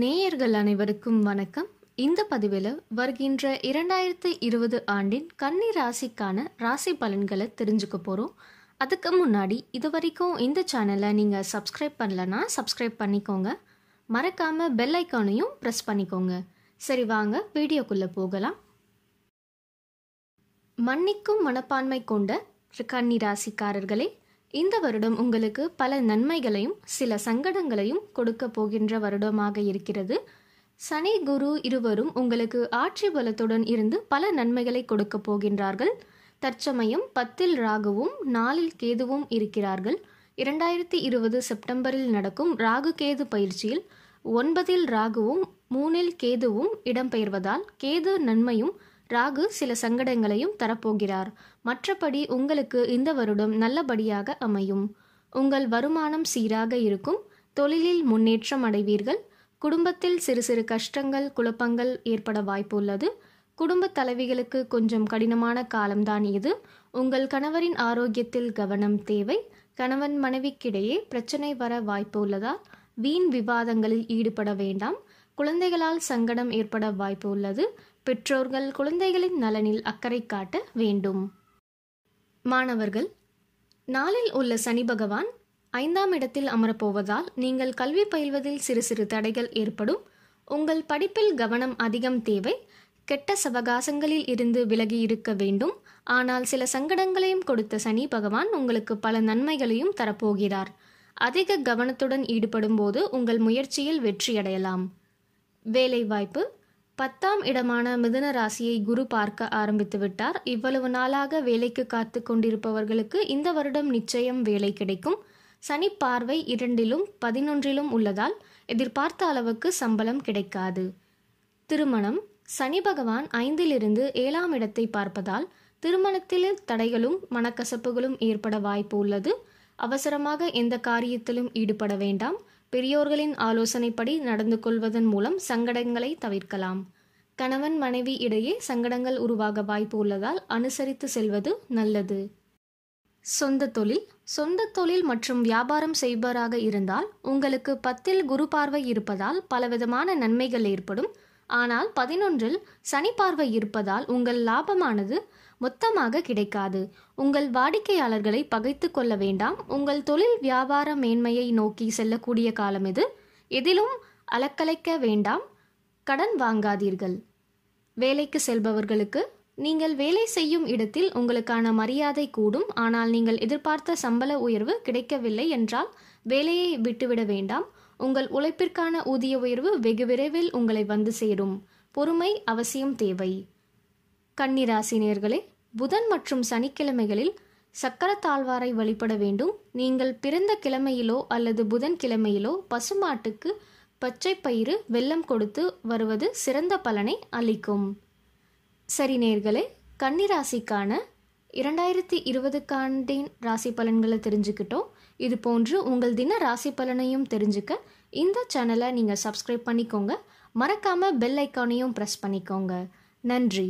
நேயர்கள் அனைவருக்கும் வணக்கம் இந்த பதிவில் வருகின்ற இரண்டாயிரத்து இருபது ஆண்டின் கன்னி ராசிக்கான ராசி பலன்களை தெரிஞ்சுக்க போகிறோம் அதுக்கு முன்னாடி இது வரைக்கும் இந்த சேனலை நீங்கள் சப்ஸ்கிரைப் பண்ணலன்னா சப்ஸ்கிரைப் பண்ணிக்கோங்க மறக்காமல் பெல் ஐக்கானையும் ப்ரெஸ் பண்ணிக்கோங்க சரி வாங்க வீடியோக்குள்ளே போகலாம் மன்னிக்கும் மனப்பான்மை கொண்ட கன்னி ராசிக்காரர்களே இந்த வருடம் உங்களுக்கு பல நன்மைகளையும் சில சங்கடங்களையும் கொடுக்க போகின்ற வருடமாக இருக்கிறது சனி குரு இருவரும் உங்களுக்கு ஆட்சி பலத்துடன் இருந்து பல நன்மைகளை கொடுக்க போகின்றார்கள் தற்சமயம் பத்தில் ராகுவும் நாலில் கேதுவும் இருக்கிறார்கள் இரண்டாயிரத்தி இருபது செப்டம்பரில் நடக்கும் ராகு கேது பயிற்சியில் ஒன்பதில் ராகுவும் மூணில் கேதுவும் இடம்பெயர்வதால் கேது நன்மையும் ராகு சில சங்கடங்களையும் தரப்போகிறார் மற்றபடி உங்களுக்கு இந்த வருடம் நல்லபடியாக அமையும் உங்கள் வருமானம் சீராக இருக்கும் தொழிலில் முன்னேற்றம் அடைவீர்கள் குடும்பத்தில் சிறு சிறு கஷ்டங்கள் குழப்பங்கள் ஏற்பட வாய்ப்பு உள்ளது குடும்ப தலைவிகளுக்கு கொஞ்சம் கடினமான காலம்தான் இது உங்கள் கணவரின் ஆரோக்கியத்தில் கவனம் தேவை கணவன் மனைவிக்கிடையே பிரச்சனை வர வாய்ப்பு உள்ளதால் வீண் விவாதங்களில் ஈடுபட வேண்டாம் குழந்தைகளால் சங்கடம் ஏற்பட வாய்ப்பு உள்ளது பெற்றோர்கள் குழந்தைகளின் நலனில் அக்கறை காட்ட வேண்டும் மாணவர்கள் நாளில் உள்ள சனி பகவான் ஐந்தாம் இடத்தில் அமரப்போவதால் நீங்கள் கல்வி பயில்வதில் சிறு சிறு தடைகள் ஏற்படும் உங்கள் படிப்பில் கவனம் அதிகம் தேவை கெட்ட சவகாசங்களில் இருந்து விலகி இருக்க வேண்டும் ஆனால் சில சங்கடங்களையும் கொடுத்த சனி பகவான் உங்களுக்கு பல நன்மைகளையும் தரப்போகிறார் அதிக கவனத்துடன் ஈடுபடும் போது உங்கள் முயற்சியில் வெற்றியடையலாம் வேலைவாய்ப்பு பத்தாம் இடமான மிதுன ராசியை குரு பார்க்க ஆரம்பித்து விட்டார் இவ்வளவு நாளாக வேலைக்கு காத்து கொண்டிருப்பவர்களுக்கு இந்த வருடம் நிச்சயம் வேலை கிடைக்கும் சனி பார்வை இரண்டிலும் பதினொன்றிலும் உள்ளதால் எதிர்பார்த்த அளவுக்கு சம்பளம் கிடைக்காது திருமணம் சனி பகவான் ஐந்திலிருந்து ஏழாம் இடத்தை பார்ப்பதால் திருமணத்தில் தடைகளும் மனக்கசப்புகளும் ஏற்பட வாய்ப்பு உள்ளது அவசரமாக எந்த காரியத்திலும் ஈடுபட வேண்டாம் பெரியோர்களின் ஆலோசனைப்படி நடந்து கொள்வதன் மூலம் சங்கடங்களை தவிர்க்கலாம் கணவன் மனைவி இடையே சங்கடங்கள் உருவாக வாய்ப்பு உள்ளதால் அனுசரித்து செல்வது நல்லது சொந்த தொழில் சொந்த தொழில் மற்றும் வியாபாரம் செய்பவராக இருந்தால் உங்களுக்கு பத்தில் குரு பார்வை இருப்பதால் பலவிதமான நன்மைகள் ஏற்படும் ஆனால் பதினொன்றில் சனி பார்வை இருப்பதால் உங்கள் லாபமானது மொத்தமாக கிடைக்காது உங்கள் வாடிக்கையாளர்களை பகைத்து கொள்ள வேண்டாம் உங்கள் தொழில் வியாபார மேன்மையை நோக்கி செல்லக்கூடிய காலம் இது எதிலும் அலக்கலைக்க வேண்டாம் கடன் வாங்காதீர்கள் வேலைக்கு செல்பவர்களுக்கு நீங்கள் வேலை செய்யும் இடத்தில் உங்களுக்கான மரியாதை கூடும் ஆனால் நீங்கள் எதிர்பார்த்த சம்பள உயர்வு கிடைக்கவில்லை என்றால் வேலையை விட்டுவிட வேண்டாம் உங்கள் உழைப்பிற்கான ஊதிய உயர்வு வெகு விரைவில் உங்களை வந்து சேரும் பொறுமை அவசியம் தேவை கன்னிராசினியர்களே புதன் மற்றும் சனிக்கிழமைகளில் சக்கர தாழ்வாரை வழிபட வேண்டும் நீங்கள் பிறந்த கிழமையிலோ அல்லது புதன் கிழமையிலோ பசுமாட்டுக்கு பச்சை பயிறு வெள்ளம் கொடுத்து வருவது சிறந்த பலனை அளிக்கும் சரி நேர்களே கன்னிராசிக்கான இரண்டாயிரத்தி இருபதுக்காண்டின் ராசி பலன்களை தெரிஞ்சுக்கிட்டோம் இது போன்று உங்கள் தின ராசி பலனையும் தெரிஞ்சுக்க இந்த சேனலை நீங்கள் சப்ஸ்கிரைப் பண்ணிக்கோங்க மறக்காமல் பெல் ஐக்கானையும் ப்ரெஸ் பண்ணிக்கோங்க நன்றி